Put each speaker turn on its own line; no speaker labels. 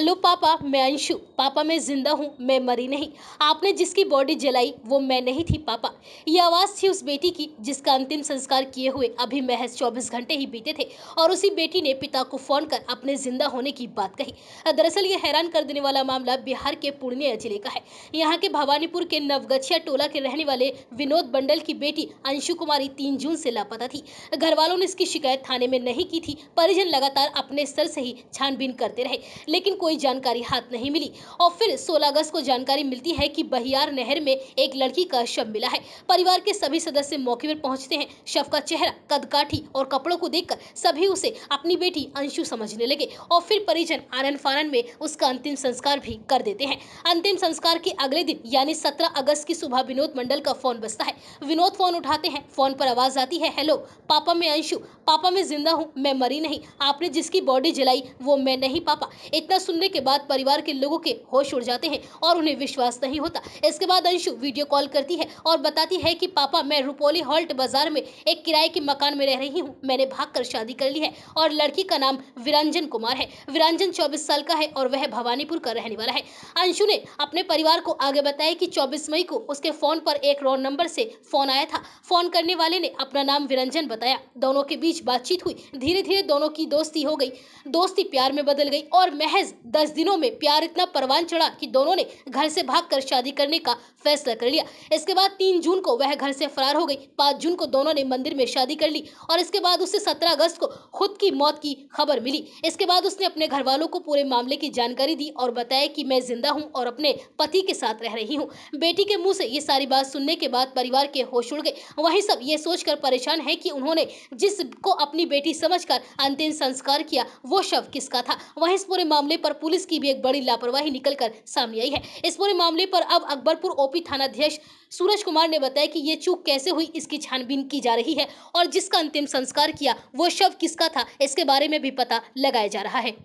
hello पापा मैं अंशु पापा मैं जिंदा हूँ मैं मरी नहीं आपने जिसकी बॉडी जलाई वो मैं नहीं थी पापा ये आवाज़ थी उस बेटी की जिसका अंतिम संस्कार किए हुए अभी महज चौबीस घंटे ही बीते थे और उसी बेटी ने पिता को फ़ोन कर अपने जिंदा होने की बात कही दरअसल ये हैरान कर देने वाला मामला बिहार के पूर्णिया जिले का है यहाँ के भवानीपुर के नवगछिया टोला के रहने वाले विनोद बंडल की बेटी अंशु कुमारी तीन जून से लापता थी घर वालों ने इसकी शिकायत थाने में नहीं की थी परिजन लगातार अपने स्तर से ही छानबीन करते रहे लेकिन कोई जानकारी हाथ नहीं मिली और फिर 16 अगस्त को जानकारी मिलती है कि बहियार नहर में एक लड़की का शव मिला है परिवार के सभी सदस्य मौके पर पहुंचते हैं शव का चेहरा कदकाठी और कपड़ों को देखकर सभी उसे अपनी बेटी अंशु समझने लगे और फिर परिजन आनंद फानन में उसका अंतिम संस्कार भी कर देते हैं अंतिम संस्कार के अगले दिन यानी सत्रह अगस्त की सुबह विनोद मंडल का फोन बसता है विनोद फोन उठाते हैं फोन पर आवाज आती है हेलो पापा में अंशु पापा मैं जिंदा हूँ मैं मरी नहीं आपने जिसकी बॉडी जलाई वो मैं नहीं पापा इतना सुन सुनने के बाद परिवार के लोगों के होश उड़ जाते हैं और उन्हें विश्वास नहीं होता इसके बाद अंशु वीडियो कॉल करती है और बताती है कि पापा मैं रुपोली हॉल्ट बाजार में एक किराए के मकान में रह रही हूँ मैंने भागकर शादी कर ली है और लड़की का नाम विरंजन कुमार है विरंजन चौबीस साल का है और वह भवानीपुर का रहने वाला है अंशु ने अपने परिवार को आगे बताया कि चौबीस मई को उसके फोन पर एक रॉन्ग नंबर से फोन आया था फोन करने वाले ने अपना नाम विरंजन बताया दोनों के बीच बातचीत हुई धीरे धीरे दोनों की दोस्ती हो गई दोस्ती प्यार में बदल गई और महज दस दिनों में प्यार इतना परवान चढ़ा कि दोनों ने घर से भागकर शादी करने का फैसला कर लिया इसके बाद तीन जून को वह घर से फरार हो गई पाँच जून को दोनों ने मंदिर में शादी कर ली और इसके बाद उसे सत्रह अगस्त को खुद की मौत की खबर मिली इसके बाद उसने अपने घर वालों को पूरे मामले की जानकारी दी और बताया कि मैं जिंदा हूँ और अपने पति के साथ रह रही हूँ बेटी के मुँह से ये सारी बात सुनने के बाद परिवार के होश उड़ गए वहीं सब ये सोचकर परेशान है कि उन्होंने जिसको अपनी बेटी समझकर अंतिम संस्कार किया वो शव किसका था वहीं इस पूरे मामले पर पर पुलिस की भी एक बड़ी लापरवाही निकल कर सामने आई है इस पूरे मामले पर अब अकबरपुर ओपी थानाध्यक्ष सूरज कुमार ने बताया कि ये चूक कैसे हुई इसकी छानबीन की जा रही है और जिसका अंतिम संस्कार किया वो शव किसका था इसके बारे में भी पता लगाया जा रहा है